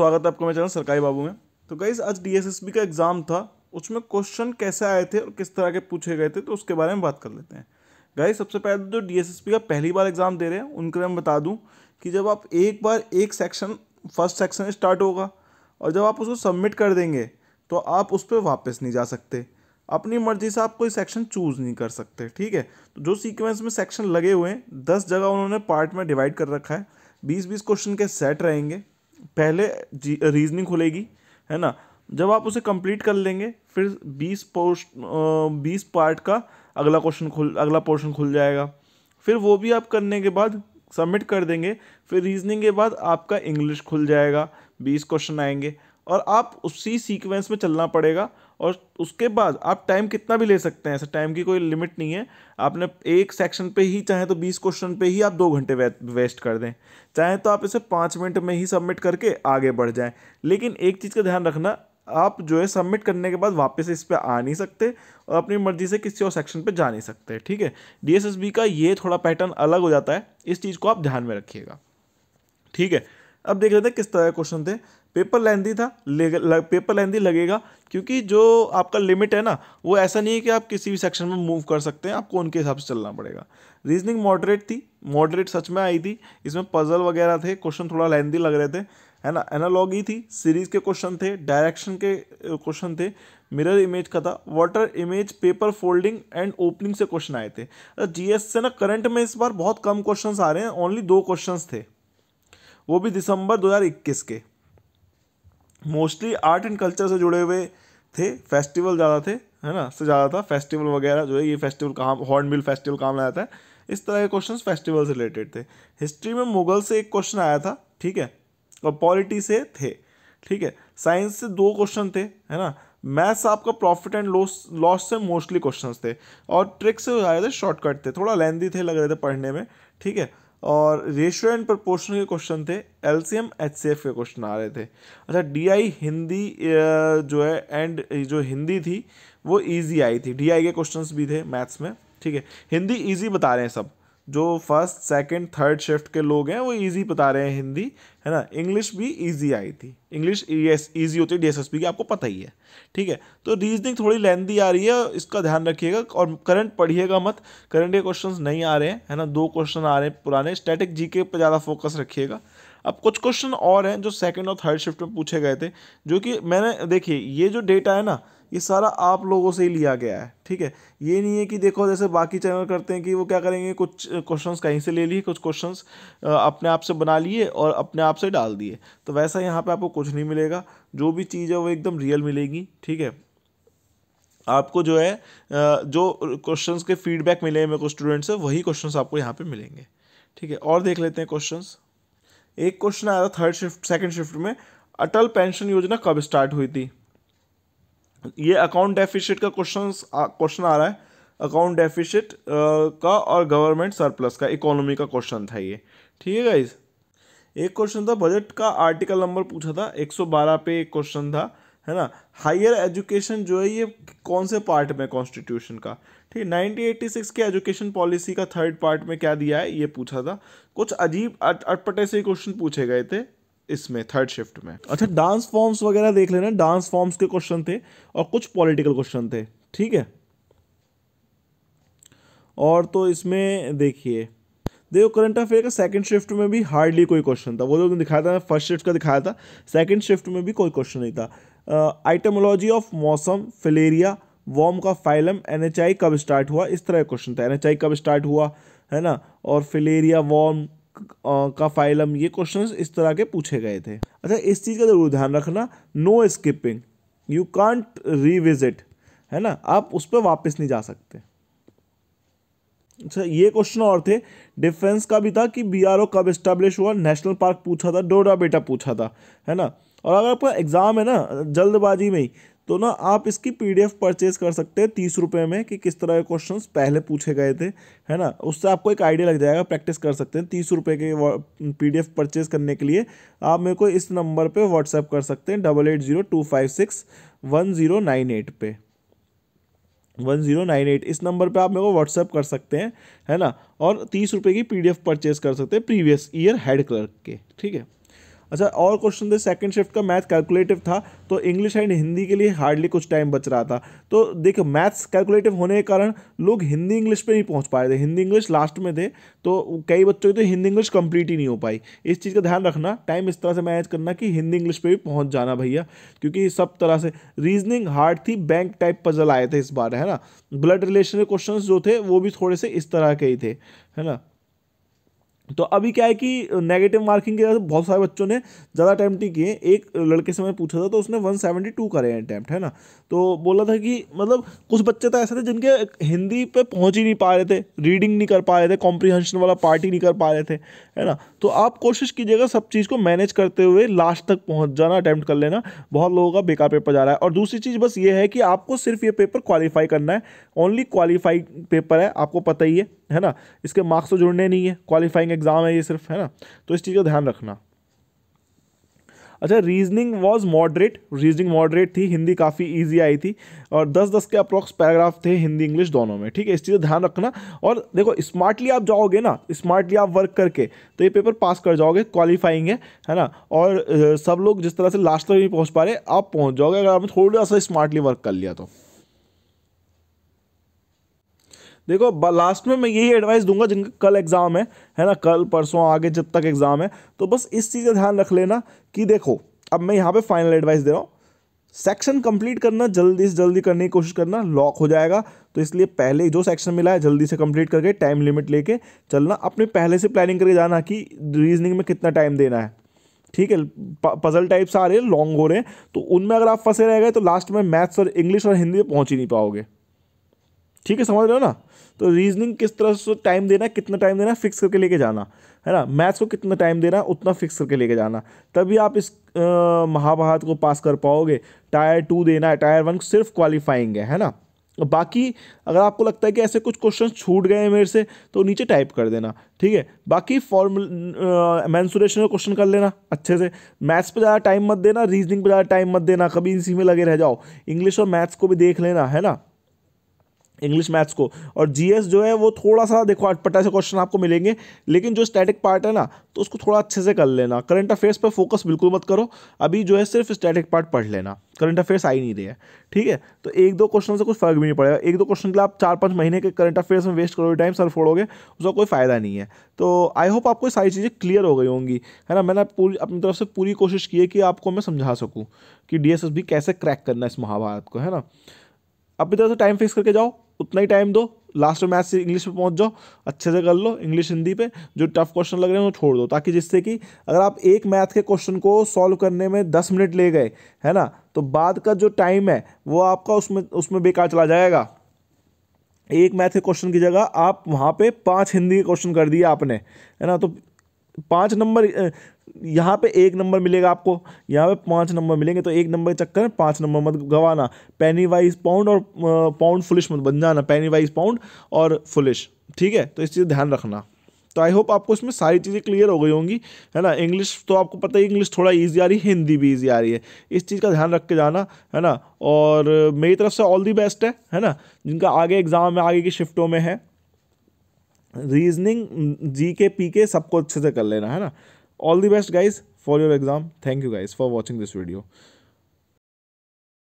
स्वागत है आपको मेरे चैनल सरकारी बाबू में तो गाइज आज डी का एग्ज़ाम था उसमें क्वेश्चन कैसे आए थे और किस तरह के पूछे गए थे तो उसके बारे में बात कर लेते हैं गाइज सबसे पहले जो तो डीएसएसबी का पहली बार एग्ज़ाम दे रहे हैं उनके लिए मैं बता दूँ कि जब आप एक बार एक सेक्शन फर्स्ट सेक्शन स्टार्ट होगा और जब आप उसको सबमिट कर देंगे तो आप उस पर वापस नहीं जा सकते अपनी मर्जी से आप कोई सेक्शन चूज़ नहीं कर सकते ठीक है तो जो सीक्वेंस में सेक्शन लगे हुए हैं दस जगह उन्होंने पार्ट में डिवाइड कर रखा है बीस बीस क्वेश्चन के सेट रहेंगे पहले रीजनिंग खुलेगी है ना जब आप उसे कंप्लीट कर लेंगे फिर बीस पोस्ट बीस पार्ट का अगला क्वेश्चन खुल अगला पोर्शन खुल जाएगा फिर वो भी आप करने के बाद सबमिट कर देंगे फिर रीजनिंग के बाद आपका इंग्लिश खुल जाएगा बीस क्वेश्चन आएंगे और आप उसी सीक्वेंस में चलना पड़ेगा और उसके बाद आप टाइम कितना भी ले सकते हैं ऐसे टाइम की कोई लिमिट नहीं है आपने एक सेक्शन पे ही चाहे तो बीस क्वेश्चन पे ही आप दो घंटे वेस्ट कर दें चाहे तो आप इसे पाँच मिनट में ही सबमिट करके आगे बढ़ जाएं लेकिन एक चीज़ का ध्यान रखना आप जो है सबमिट करने के बाद वापस इस पर आ नहीं सकते और अपनी मर्जी से किसी और सेक्शन पर जा नहीं सकते ठीक है डी का ये थोड़ा पैटर्न अलग हो जाता है इस चीज़ को आप ध्यान में रखिएगा ठीक है अब देख लेते हैं किस तरह के क्वेश्चन थे पेपर लेंदी था ले, पेपर लेंदी लगेगा क्योंकि जो आपका लिमिट है ना वो ऐसा नहीं है कि आप किसी भी सेक्शन में मूव कर सकते हैं आपको उनके हिसाब से चलना पड़ेगा रीजनिंग मॉडरेट थी मॉडरेट सच में आई थी इसमें पजल वगैरह थे क्वेश्चन थोड़ा लेंदी लग रहे थे है ना एनालॉगी थी सीरीज के क्वेश्चन थे डायरेक्शन के क्वेश्चन थे मिरर इमेज का था water image paper folding and opening से क्वेश्चन आए थे एस से ना करंट में इस बार बहुत कम क्वेश्चंस आ रहे हैं ओनली दो क्वेश्चंस थे वो भी दिसंबर 2021 के मोस्टली आर्ट एंड कल्चर से जुड़े हुए थे फेस्टिवल ज़्यादा थे है ना से ज़्यादा था फेस्टिवल वगैरह जो है ये फेस्टिवल कहाँ हॉर्नबिल फेस्टिवल कहाँ आया था इस तरह के क्वेश्चन फेस्टिवल से रिलेटेड थे हिस्ट्री में मुगल से एक क्वेश्चन आया था ठीक है और पॉलिटी से थे ठीक है साइंस से दो क्वेश्चन थे है ना मैथ्स आपका प्रॉफिट एंड लॉस लॉस से मोस्टली क्वेश्चंस थे और ट्रिक से आ रहे थे शॉर्टकट थे थोड़ा लेंदी थे लग रहे थे पढ़ने में ठीक है और रेशियो एंड प्रपोर्शन के क्वेश्चन थे L C M H C F के क्वेश्चन आ रहे थे अच्छा डी आई हिंदी जो है एंड जो हिंदी थी वो ईजी आई थी डी आई के क्वेश्चन भी थे मैथ्स में ठीक है हिंदी ईजी बता रहे हैं सब जो फर्स्ट सेकंड थर्ड शिफ्ट के लोग हैं वो इजी बता रहे हैं हिंदी है ना इंग्लिश भी इजी आई थी इंग्लिश यस इजी होती है डीएसएसपी की आपको पता ही है ठीक है तो रीजनिंग थोड़ी लेंदी आ रही है इसका ध्यान रखिएगा और करंट पढ़िएगा मत करंट के क्वेश्चंस नहीं आ रहे हैं है ना दो क्वेश्चन आ रहे हैं पुराने स्टैटिक के पर ज़्यादा फोकस रखिएगा अब कुछ क्वेश्चन और हैं जो सेकेंड और थर्ड शिफ्ट में पूछे गए थे जो कि मैंने देखिए ये जो डेटा है ना ये सारा आप लोगों से ही लिया गया है ठीक है ये नहीं है कि देखो जैसे बाकी चैनल करते हैं कि वो क्या करेंगे कुछ क्वेश्चन कहीं से ले लिए कुछ क्वेश्चन अपने आप से बना लिए और अपने आप से डाल दिए तो वैसा यहाँ पर आपको कुछ नहीं मिलेगा जो भी चीज़ है वो एकदम रियल मिलेगी ठीक है आपको जो है जो क्वेश्चन के फीडबैक मिले मेरे को स्टूडेंट से वही क्वेश्चन आपको यहाँ पर मिलेंगे ठीक है और देख लेते हैं क्वेश्चन एक क्वेश्चन आया था थर्ड शिफ्ट सेकंड शिफ्ट में अटल पेंशन योजना कब स्टार्ट हुई थी ये अकाउंट डेफिशिट का क्वेश्चन क्वेश्चन आ रहा है अकाउंट डेफिशिट का और गवर्नमेंट सरप्लस का इकोनॉमी का क्वेश्चन था ये ठीक है गाइज एक क्वेश्चन था बजट का आर्टिकल नंबर पूछा था 112 पे एक क्वेश्चन था है ना हायर एजुकेशन जो है ये कौन से पार्ट में कॉन्स्टिट्यूशन का ठीक है 1986 के एजुकेशन पॉलिसी का थर्ड पार्ट में क्या दिया है ये पूछा था कुछ अजीब अटपटे से क्वेश्चन पूछे गए थे इसमें थर्ड शिफ्ट में अच्छा डांस फॉर्म्स वगैरह देख लेना डांस फॉर्म्स के क्वेश्चन थे और कुछ पॉलिटिकल क्वेश्चन थे ठीक है और तो इसमें देखिए देखो करंट अफेयर का सेकंड शिफ्ट में भी हार्डली कोई क्वेश्चन था वो जो तो दिखाया था फर्स्ट शिफ्ट का दिखाया था सेकंड शिफ्ट में भी कोई क्वेश्चन नहीं था आइटमोलॉजी ऑफ मौसम फिलेरिया वॉम का फाइलम एन कब स्टार्ट हुआ इस तरह क्वेश्चन था एन कब स्टार्ट हुआ है ना और फिलेरिया वॉम uh, का फाइलम ये क्वेश्चन इस तरह के पूछे गए थे अच्छा इस चीज़ का जरूर ध्यान रखना no skipping you can't revisit है ना आप उस पर वापस नहीं जा सकते अच्छा ये क्वेश्चन और थे डिफेंस का भी था कि बीआरओ कब स्टैब्लिश हुआ नेशनल पार्क पूछा था डोडा बेटा पूछा था है ना और अगर आपका एग्ज़ाम है ना जल्दबाजी में ही तो ना आप इसकी पीडीएफ परचेज कर सकते हैं तीस रुपये में कि किस तरह के क्वेश्चंस पहले पूछे गए थे है ना उससे आपको एक आइडिया लग जाएगा प्रैक्टिस कर सकते हैं तीस रुपये के पीडीएफ परचेज करने के लिए आप मेरे को इस नंबर पे व्हाट्सएप कर सकते हैं double eight zero two five six one zero nine eight पे वन जीरो नाइन एट इस नंबर पे आप मेरे को व्हाट्सएप कर सकते हैं है ना और तीस रुपये की पी परचेज कर सकते हैं प्रीवियस ईयर हेड क्लर्क के ठीक है अच्छा और क्वेश्चन थे सेकंड शिफ्ट का मैथ कैलकुलेटिव था तो इंग्लिश एंड हिंदी के लिए हार्डली कुछ टाइम बच रहा था तो देखो मैथ्स कैलकुलेटिव होने के कारण लोग हिंदी इंग्लिश पे नहीं पहुंच पाए थे हिंदी इंग्लिश लास्ट में थे तो कई बच्चों की तो हिंदी इंग्लिश कंप्लीट ही नहीं हो पाई इस चीज़ का ध्यान रखना टाइम इस तरह से मैनेज करना कि हिंदी इंग्लिश पर भी पहुँच जाना भैया क्योंकि सब तरह से रीजनिंग हार्ड थी बैंक टाइप पजल आए थे इस बार है ना ब्लड रिलेशन के क्वेश्चन जो थे वो भी थोड़े से इस तरह के ही थे है ना तो अभी क्या है कि नेगेटिव मार्किंग के वजह बहुत सारे बच्चों ने ज़्यादा अटैम्प्ट किए एक लड़के से मैंने पूछा था तो उसने 172 करे हैं अटैम्प्ट है ना तो बोला था कि मतलब कुछ बच्चे तो ऐसे थे जिनके हिंदी पे पहुंच ही नहीं पा रहे थे रीडिंग नहीं कर पा रहे थे कॉम्प्रीहेंशन वाला पार्ट ही नहीं कर पा रहे थे है ना तो आप कोशिश कीजिएगा सब चीज़ को मैनेज करते हुए लास्ट तक पहुँच जाना अटैम्प्ट कर लेना बहुत लोगों का बेकार पेपर जा रहा है और दूसरी चीज़ बस ये है कि आपको सिर्फ ये पेपर क्वालिफाई करना है ओनली क्वालिफाई पेपर है आपको पता ही है है ना इसके मार्क्स तो जुड़ने नहीं है क्वालिफाइंग एग्जाम है ये सिर्फ है ना तो इस चीज़ का ध्यान रखना अच्छा reasoning was moderate reasoning moderate थी हिंदी काफ़ी ईजी आई थी और दस दस के अप्रोक्स पैराग्राफ थे हिंदी इंग्लिश दोनों में ठीक है इस चीज़ का ध्यान रखना और देखो स्मार्टली आप जाओगे ना स्मार्टली आप वर्क करके तो ये पेपर पास कर जाओगे क्वालिफाइंग है है ना और सब लोग जिस तरह से लास्ट तक नहीं पहुँच पा रहे आप पहुँच जाओगे अगर आपने थोड़ा सा स्मार्टली वर्क कर लिया तो देखो लास्ट में मैं यही एडवाइस दूंगा जिनका कल एग्ज़ाम है है ना कल परसों आगे जब तक एग्ज़ाम है तो बस इस चीज़ का ध्यान रख लेना कि देखो अब मैं यहाँ पे फाइनल एडवाइस दे रहा हूँ सेक्शन कंप्लीट करना जल्दी से जल्दी करने की कोशिश करना लॉक हो जाएगा तो इसलिए पहले जो सेक्शन मिला है जल्दी से कंप्लीट करके टाइम लिमिट लेके चलना अपने पहले से प्लानिंग करके जाना कि रीजनिंग में कितना टाइम देना है ठीक है पजल टाइप्स आ रहे हैं लॉन्ग हो रहे हैं तो उनमें अगर आप फंसे रह गए तो लास्ट में मैथ्स और इंग्लिश और हिंदी में पहुँच ही नहीं पाओगे ठीक है समझ रहे हो ना तो रीजनिंग किस तरह से टाइम देना कितना टाइम देना फिक्स करके लेके जाना है ना मैथ्स को कितना टाइम देना उतना फिक्स करके लेके जाना तभी आप इस महाभारत को पास कर पाओगे टायर टू देना है टायर वन सिर्फ क्वालिफाइंग है है ना बाकी अगर आपको लगता है कि ऐसे कुछ क्वेश्चन छूट गए हैं मेरे से तो नीचे टाइप कर देना ठीक है बाकी फॉर्मूल मैंसुरेशन का क्वेश्चन कर लेना अच्छे से मैथ्स पे ज़्यादा टाइम मत देना रीजनिंग पे ज़्यादा टाइम मत देना कभी इसी में लगे रह जाओ इंग्लिश और मैथ्स को भी देख लेना है ना इंग्लिश मैथ्स को और जीएस जो है वो थोड़ा सा देखो अटपटा से क्वेश्चन आपको मिलेंगे लेकिन जो स्टैटिक पार्ट है ना तो उसको थोड़ा अच्छे से कर लेना करंट अफेयर्स पर फोकस बिल्कुल मत करो अभी जो है सिर्फ स्टैटिक पार्ट पढ़ लेना करंट अफेयर्स आ ही नहीं रहे हैं ठीक है तो एक दो क्वेश्चन से कुछ फर्क भी नहीं पड़ेगा एक दो क्वेश्चन के लिए आप चार पाँच महीने के करंट अफेयर्स में वेस्ट करोगे टाइम सर फोड़ोगे उसका कोई फ़ायदा नहीं है तो आई होप आपको सारी चीज़ें क्लियर हो गई होंगी है ना मैंने पूरी अपनी तरफ से पूरी कोशिश की है कि आपको मैं समझा सकूँ कि डी कैसे क्रैक करना है इस महाभारत को है ना अब तरह से टाइम फिक्स करके जाओ उतना ही टाइम दो लास्ट में मैथ से इंग्लिश पे पहुंच जाओ अच्छे से कर लो इंग्लिश हिंदी पे जो टफ क्वेश्चन लग रहे हैं वो छोड़ दो ताकि जिससे कि अगर आप एक मैथ के क्वेश्चन को सॉल्व करने में दस मिनट ले गए है ना तो बाद का जो टाइम है वो आपका उसमें उसमें बेकार चला जाएगा एक मैथ के क्वेश्चन की जगह आप वहाँ पे पांच हिंदी के क्वेश्चन कर दिए आपने है ना तो पाँच नंबर यहाँ पे एक नंबर मिलेगा आपको यहाँ पे पाँच नंबर मिलेंगे तो एक नंबर के चक्कर में पाँच नंबर मत गवाना पैनी वाइज पाउंड और पाउंड फुलिश मत बन जाना पैनी वाइज पाउंड और फुलिश ठीक है तो इस चीज़ ध्यान रखना तो आई होप आपको इसमें सारी चीज़ें क्लियर हो गई होंगी है ना इंग्लिश तो आपको पता ही इंग्लिश थोड़ा ईजी आ रही है हिंदी भी ईजी आ रही है इस चीज़ का ध्यान रख के जाना है ना और मेरी तरफ से ऑल दी बेस्ट है है ना जिनका आगे एग्ज़ाम में आगे की शिफ्टों में है रीजनिंग जी के पी के सबको अच्छे से कर लेना है ना all the best guys for your exam thank you guys for watching this video